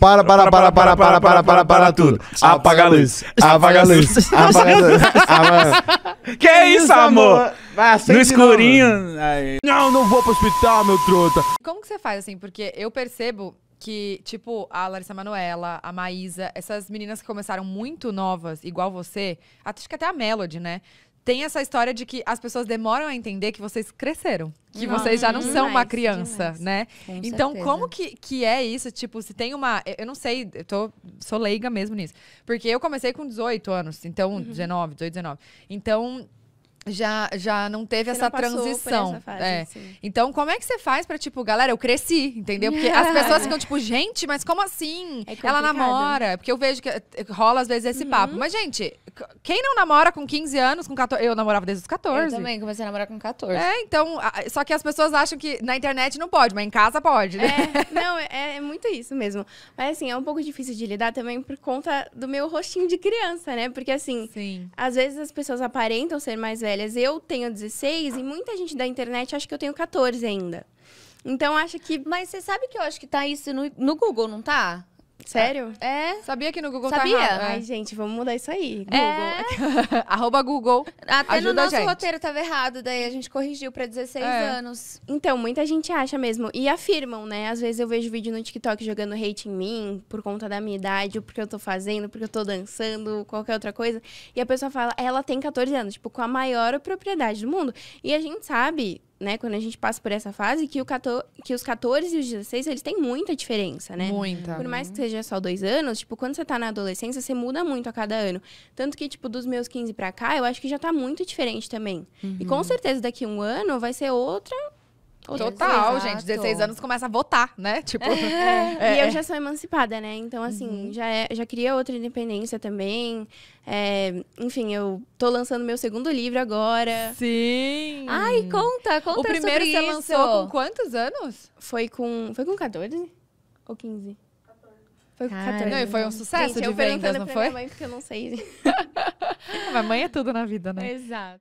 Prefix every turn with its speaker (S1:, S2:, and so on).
S1: Para, para, para, para, para, para, para, para tudo. Apaga a luz. Apaga a luz. Apaga a luz. Que isso, amor? No escurinho. Não, não vou pro hospital, meu trota Como que você faz assim? Porque eu percebo que, tipo, a Larissa Manoela, a Maísa, essas meninas que começaram muito novas, igual você, acho que até a Melody, né? tem essa história de que as pessoas demoram a entender que vocês cresceram. Que não, vocês já não demais, são uma criança, demais. né? Com então, certeza. como que, que é isso? Tipo, se tem uma. Eu não sei, eu tô, sou leiga mesmo nisso. Porque eu comecei com 18 anos, então, uhum. 19, 18, 19. Então, já, já não teve você essa não transição. Essa é. Então, como é que você faz para tipo, galera, eu cresci, entendeu? Porque as pessoas ficam tipo, gente, mas como assim? É Ela namora, porque eu vejo que eh, rola às vezes esse uhum. papo. Mas gente, quem não namora com 15 anos, com 14, eu namorava desde os 14. Eu também comecei a namorar com 14. É, então, só que as pessoas acham que na internet não pode, mas em casa pode, né? É, não, é, é, é muito isso mesmo.
S2: Mas assim, é um pouco difícil de lidar também por conta do meu rostinho de criança, né? Porque assim, Sim. às vezes as pessoas aparentam ser mais velhas velhas. Eu tenho 16 e muita gente da internet acha que eu tenho 14 ainda. Então acha que. Mas você sabe que eu acho que tá isso no, no Google, não tá? Sério? É. é. Sabia que no Google tá Sabia? tá errado. É. Ai, gente, vamos mudar isso aí. É. Google. É. Arroba Google. Até no nosso roteiro tava errado, daí a gente corrigiu pra 16 é. anos. Então, muita gente acha mesmo. E afirmam, né? Às vezes eu vejo vídeo no TikTok jogando hate em mim por conta da minha idade, ou porque eu tô fazendo, porque eu tô dançando, qualquer outra coisa. E a pessoa fala, ela tem 14 anos, tipo, com a maior propriedade do mundo. E a gente sabe né, quando a gente passa por essa fase, que, o 14, que os 14 e os 16, eles têm muita diferença, né? Muita. Por mais uhum. que seja só dois anos, tipo, quando você tá na adolescência, você muda muito a cada ano. Tanto que, tipo, dos meus 15 pra cá, eu acho que já tá muito diferente também. Uhum. E com uhum. certeza daqui a um ano vai ser outra Total, gente. 16 anos começa a votar, né? É. Tipo. É. É. E eu já sou emancipada, né? Então, assim, uhum. já, é, já queria outra independência também. É, enfim, eu tô lançando meu segundo livro agora. Sim! Ai, conta, conta. O primeiro sobre você isso. lançou com quantos anos? Foi com. Foi com 14? Ou 15? 14.
S1: Foi Não, foi um sucesso gente, de vendas, não foi? Minha mãe, porque eu não sei. A mãe é tudo na vida, né?
S2: Exato.